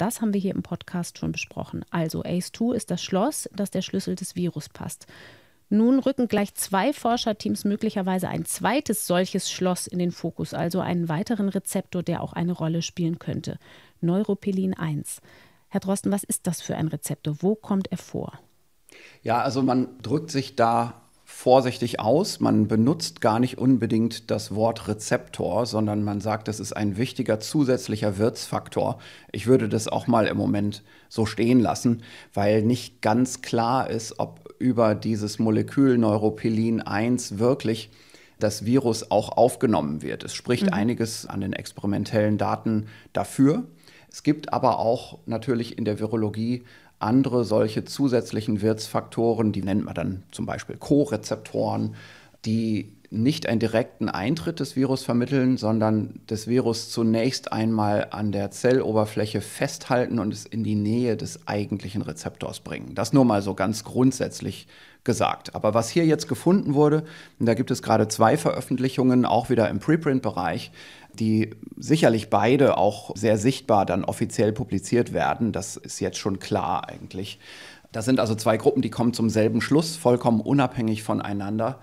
Das haben wir hier im Podcast schon besprochen. Also ACE2 ist das Schloss, das der Schlüssel des Virus passt. Nun rücken gleich zwei Forscherteams möglicherweise ein zweites solches Schloss in den Fokus, also einen weiteren Rezeptor, der auch eine Rolle spielen könnte. Neuropilin 1. Herr Drosten, was ist das für ein Rezeptor? Wo kommt er vor? Ja, also man drückt sich da vorsichtig aus. Man benutzt gar nicht unbedingt das Wort Rezeptor, sondern man sagt, das ist ein wichtiger zusätzlicher Wirtsfaktor. Ich würde das auch mal im Moment so stehen lassen, weil nicht ganz klar ist, ob über dieses Molekül Neuropilin 1 wirklich das Virus auch aufgenommen wird. Es spricht mhm. einiges an den experimentellen Daten dafür. Es gibt aber auch natürlich in der Virologie andere solche zusätzlichen Wirtsfaktoren, die nennt man dann zum Beispiel Co-Rezeptoren, die nicht einen direkten Eintritt des Virus vermitteln, sondern das Virus zunächst einmal an der Zelloberfläche festhalten und es in die Nähe des eigentlichen Rezeptors bringen. Das nur mal so ganz grundsätzlich gesagt. Aber was hier jetzt gefunden wurde, und da gibt es gerade zwei Veröffentlichungen, auch wieder im Preprint-Bereich, die sicherlich beide auch sehr sichtbar dann offiziell publiziert werden. Das ist jetzt schon klar eigentlich. Das sind also zwei Gruppen, die kommen zum selben Schluss, vollkommen unabhängig voneinander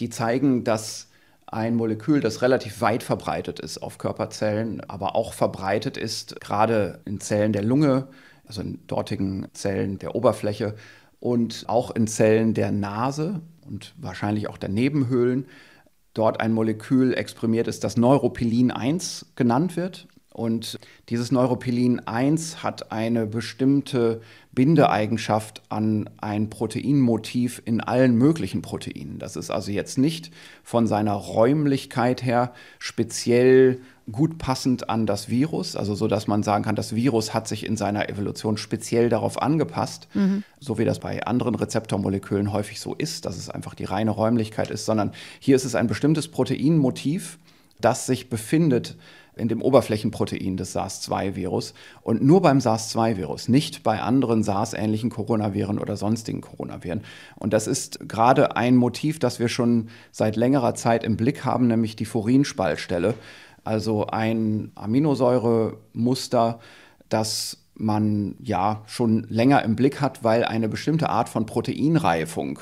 die zeigen, dass ein Molekül, das relativ weit verbreitet ist auf Körperzellen, aber auch verbreitet ist gerade in Zellen der Lunge, also in dortigen Zellen der Oberfläche und auch in Zellen der Nase und wahrscheinlich auch der Nebenhöhlen, dort ein Molekül exprimiert ist, das Neuropilin 1 genannt wird. Und dieses Neuropilin 1 hat eine bestimmte Bindeeigenschaft an ein Proteinmotiv in allen möglichen Proteinen. Das ist also jetzt nicht von seiner Räumlichkeit her speziell gut passend an das Virus, also so, dass man sagen kann, das Virus hat sich in seiner Evolution speziell darauf angepasst, mhm. so wie das bei anderen Rezeptormolekülen häufig so ist, dass es einfach die reine Räumlichkeit ist, sondern hier ist es ein bestimmtes Proteinmotiv, das sich befindet in dem Oberflächenprotein des SARS-2-Virus und nur beim SARS-2-Virus, nicht bei anderen SARS-ähnlichen Coronaviren oder sonstigen Coronaviren. Und das ist gerade ein Motiv, das wir schon seit längerer Zeit im Blick haben, nämlich die Furinspaltstelle, also ein Aminosäuremuster, das man ja schon länger im Blick hat, weil eine bestimmte Art von Proteinreifung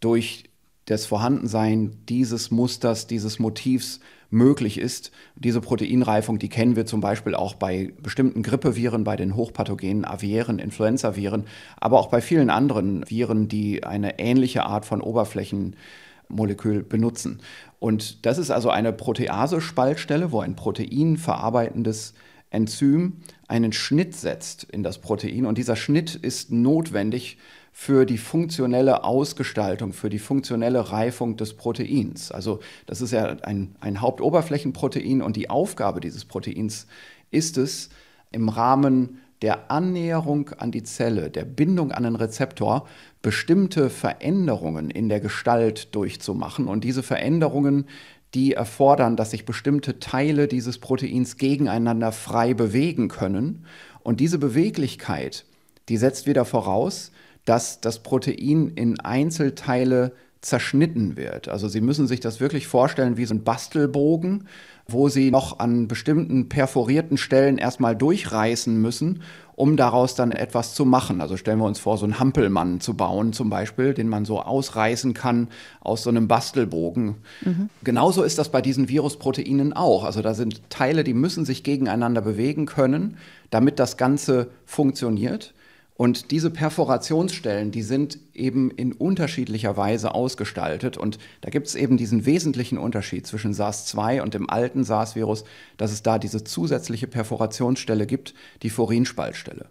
durch das Vorhandensein dieses Musters, dieses Motivs möglich ist. Diese Proteinreifung, die kennen wir zum Beispiel auch bei bestimmten Grippeviren, bei den hochpathogenen aviären Influenzaviren, aber auch bei vielen anderen Viren, die eine ähnliche Art von Oberflächenmolekül benutzen. Und das ist also eine Protease-Spaltstelle, wo ein proteinverarbeitendes Enzym einen Schnitt setzt in das Protein. Und dieser Schnitt ist notwendig, für die funktionelle Ausgestaltung, für die funktionelle Reifung des Proteins. Also das ist ja ein, ein Hauptoberflächenprotein und die Aufgabe dieses Proteins ist es, im Rahmen der Annäherung an die Zelle, der Bindung an den Rezeptor, bestimmte Veränderungen in der Gestalt durchzumachen. Und diese Veränderungen, die erfordern, dass sich bestimmte Teile dieses Proteins gegeneinander frei bewegen können. Und diese Beweglichkeit, die setzt wieder voraus, dass das Protein in Einzelteile zerschnitten wird. Also Sie müssen sich das wirklich vorstellen wie so ein Bastelbogen, wo Sie noch an bestimmten perforierten Stellen erstmal durchreißen müssen, um daraus dann etwas zu machen. Also stellen wir uns vor, so einen Hampelmann zu bauen zum Beispiel, den man so ausreißen kann aus so einem Bastelbogen. Mhm. Genauso ist das bei diesen Virusproteinen auch. Also da sind Teile, die müssen sich gegeneinander bewegen können, damit das Ganze funktioniert. Und diese Perforationsstellen, die sind eben in unterschiedlicher Weise ausgestaltet. Und da gibt es eben diesen wesentlichen Unterschied zwischen SARS-2 und dem alten SARS-Virus, dass es da diese zusätzliche Perforationsstelle gibt, die Forinspaltstelle.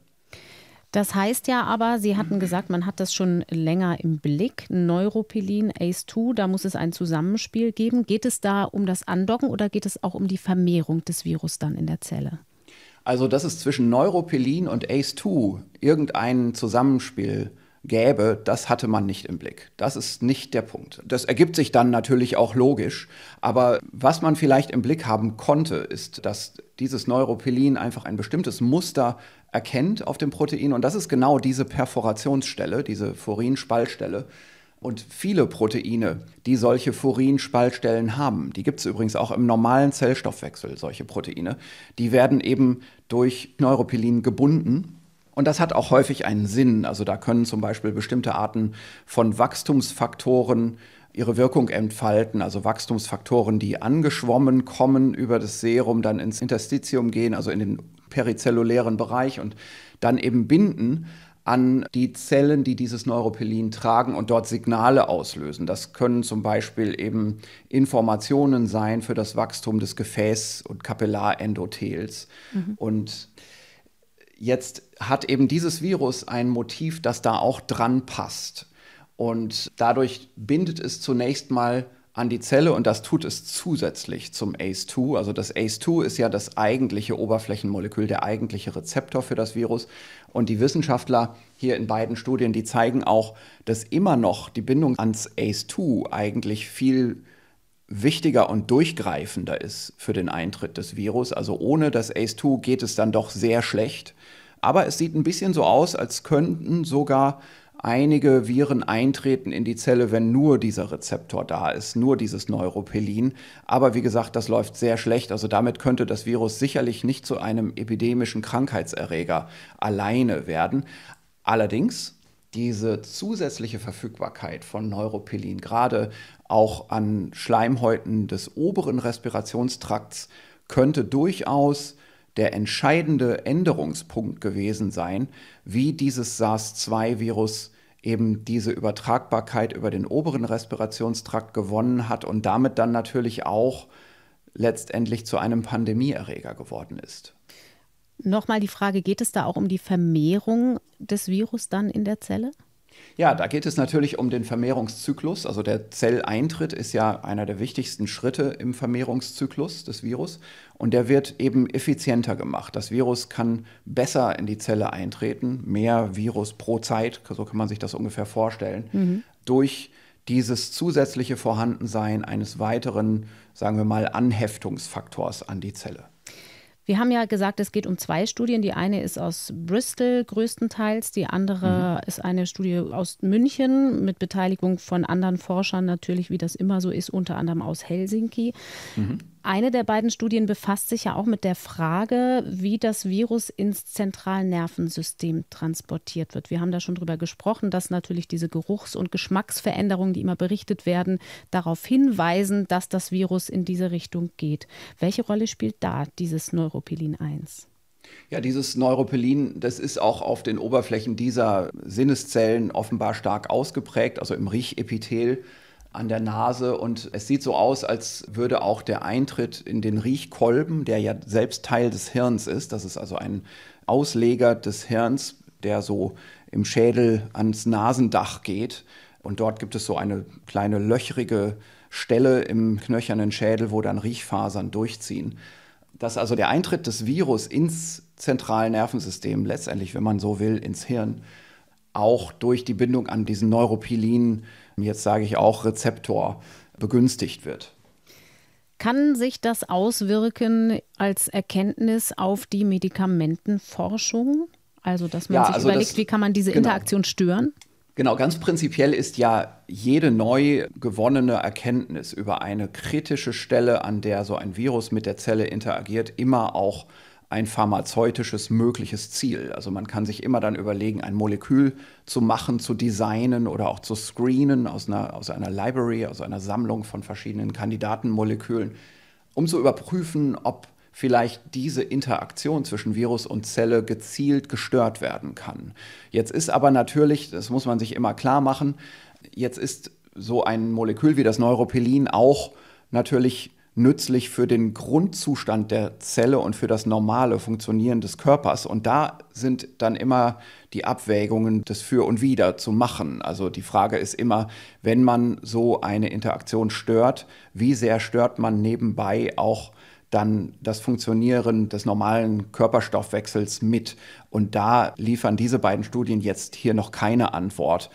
Das heißt ja aber, Sie hatten gesagt, man hat das schon länger im Blick. Neuropilin, ACE2, da muss es ein Zusammenspiel geben. Geht es da um das Andocken oder geht es auch um die Vermehrung des Virus dann in der Zelle? Also, dass es zwischen Neuropilin und ACE2 irgendein Zusammenspiel gäbe, das hatte man nicht im Blick. Das ist nicht der Punkt. Das ergibt sich dann natürlich auch logisch. Aber was man vielleicht im Blick haben konnte, ist, dass dieses Neuropilin einfach ein bestimmtes Muster erkennt auf dem Protein. Und das ist genau diese Perforationsstelle, diese Furin-Spaltstelle, und viele Proteine, die solche Furin-Spaltstellen haben, die gibt es übrigens auch im normalen Zellstoffwechsel, solche Proteine, die werden eben durch Neuropilin gebunden. Und das hat auch häufig einen Sinn. Also da können zum Beispiel bestimmte Arten von Wachstumsfaktoren ihre Wirkung entfalten, also Wachstumsfaktoren, die angeschwommen kommen über das Serum, dann ins Interstitium gehen, also in den perizellulären Bereich und dann eben binden an die Zellen, die dieses Neuropilin tragen und dort Signale auslösen. Das können zum Beispiel eben Informationen sein für das Wachstum des Gefäß- und Kapillarendothels. Mhm. Und jetzt hat eben dieses Virus ein Motiv, das da auch dran passt. Und dadurch bindet es zunächst mal an die Zelle und das tut es zusätzlich zum ACE2. Also das ACE2 ist ja das eigentliche Oberflächenmolekül, der eigentliche Rezeptor für das Virus. Und die Wissenschaftler hier in beiden Studien, die zeigen auch, dass immer noch die Bindung ans ACE2 eigentlich viel wichtiger und durchgreifender ist für den Eintritt des Virus. Also ohne das ACE2 geht es dann doch sehr schlecht. Aber es sieht ein bisschen so aus, als könnten sogar einige Viren eintreten in die Zelle, wenn nur dieser Rezeptor da ist, nur dieses Neuropelin. Aber wie gesagt, das läuft sehr schlecht. Also damit könnte das Virus sicherlich nicht zu einem epidemischen Krankheitserreger alleine werden. Allerdings, diese zusätzliche Verfügbarkeit von Neuropelin, gerade auch an Schleimhäuten des oberen Respirationstrakts, könnte durchaus der entscheidende Änderungspunkt gewesen sein, wie dieses SARS-2-Virus eben diese Übertragbarkeit über den oberen Respirationstrakt gewonnen hat und damit dann natürlich auch letztendlich zu einem Pandemieerreger geworden ist. Nochmal die Frage, geht es da auch um die Vermehrung des Virus dann in der Zelle? Ja, da geht es natürlich um den Vermehrungszyklus. Also der Zelleintritt ist ja einer der wichtigsten Schritte im Vermehrungszyklus des Virus und der wird eben effizienter gemacht. Das Virus kann besser in die Zelle eintreten, mehr Virus pro Zeit, so kann man sich das ungefähr vorstellen, mhm. durch dieses zusätzliche Vorhandensein eines weiteren, sagen wir mal, Anheftungsfaktors an die Zelle. Wir haben ja gesagt, es geht um zwei Studien. Die eine ist aus Bristol größtenteils, die andere mhm. ist eine Studie aus München mit Beteiligung von anderen Forschern natürlich, wie das immer so ist, unter anderem aus Helsinki. Mhm. Eine der beiden Studien befasst sich ja auch mit der Frage, wie das Virus ins Zentralnervensystem transportiert wird. Wir haben da schon drüber gesprochen, dass natürlich diese Geruchs- und Geschmacksveränderungen, die immer berichtet werden, darauf hinweisen, dass das Virus in diese Richtung geht. Welche Rolle spielt da dieses Neuropilin 1? Ja, dieses Neuropilin, das ist auch auf den Oberflächen dieser Sinneszellen offenbar stark ausgeprägt, also im Riechepithel an der Nase und es sieht so aus, als würde auch der Eintritt in den Riechkolben, der ja selbst Teil des Hirns ist, das ist also ein Ausleger des Hirns, der so im Schädel ans Nasendach geht und dort gibt es so eine kleine löchrige Stelle im knöchernen Schädel, wo dann Riechfasern durchziehen. Dass also der Eintritt des Virus ins zentrale Nervensystem, letztendlich, wenn man so will, ins Hirn, auch durch die Bindung an diesen Neuropilin jetzt sage ich auch Rezeptor begünstigt wird. Kann sich das auswirken als Erkenntnis auf die Medikamentenforschung? Also, dass man ja, sich also überlegt, das, wie kann man diese genau. Interaktion stören? Genau, ganz prinzipiell ist ja jede neu gewonnene Erkenntnis über eine kritische Stelle, an der so ein Virus mit der Zelle interagiert, immer auch ein pharmazeutisches mögliches Ziel. Also man kann sich immer dann überlegen, ein Molekül zu machen, zu designen oder auch zu screenen aus einer, aus einer Library, aus einer Sammlung von verschiedenen Kandidatenmolekülen, um zu überprüfen, ob vielleicht diese Interaktion zwischen Virus und Zelle gezielt gestört werden kann. Jetzt ist aber natürlich, das muss man sich immer klar machen, jetzt ist so ein Molekül wie das Neuropilin auch natürlich nützlich für den Grundzustand der Zelle und für das normale Funktionieren des Körpers. Und da sind dann immer die Abwägungen des Für und Wider zu machen. Also die Frage ist immer, wenn man so eine Interaktion stört, wie sehr stört man nebenbei auch dann das Funktionieren des normalen Körperstoffwechsels mit. Und da liefern diese beiden Studien jetzt hier noch keine Antwort.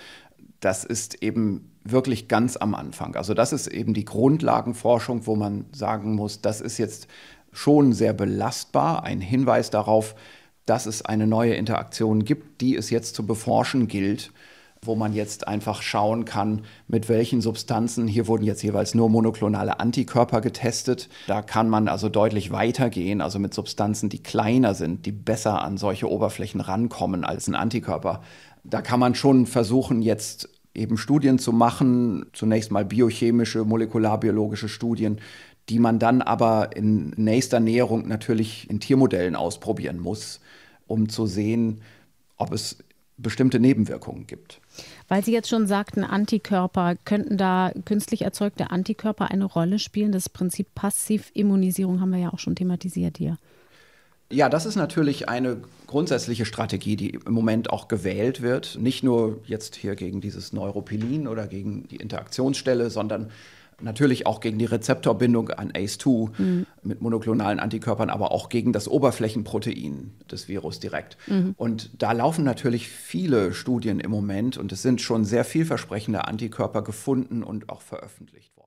Das ist eben wirklich ganz am Anfang. Also das ist eben die Grundlagenforschung, wo man sagen muss, das ist jetzt schon sehr belastbar, ein Hinweis darauf, dass es eine neue Interaktion gibt, die es jetzt zu beforschen gilt, wo man jetzt einfach schauen kann, mit welchen Substanzen, hier wurden jetzt jeweils nur monoklonale Antikörper getestet, da kann man also deutlich weitergehen, also mit Substanzen, die kleiner sind, die besser an solche Oberflächen rankommen als ein Antikörper. Da kann man schon versuchen, jetzt eben Studien zu machen, zunächst mal biochemische, molekularbiologische Studien, die man dann aber in nächster Näherung natürlich in Tiermodellen ausprobieren muss, um zu sehen, ob es bestimmte Nebenwirkungen gibt. Weil Sie jetzt schon sagten, Antikörper, könnten da künstlich erzeugte Antikörper eine Rolle spielen? Das Prinzip Passivimmunisierung haben wir ja auch schon thematisiert hier. Ja, das ist natürlich eine grundsätzliche Strategie, die im Moment auch gewählt wird. Nicht nur jetzt hier gegen dieses Neuropilin oder gegen die Interaktionsstelle, sondern natürlich auch gegen die Rezeptorbindung an ACE2 mhm. mit monoklonalen Antikörpern, aber auch gegen das Oberflächenprotein des Virus direkt. Mhm. Und da laufen natürlich viele Studien im Moment und es sind schon sehr vielversprechende Antikörper gefunden und auch veröffentlicht.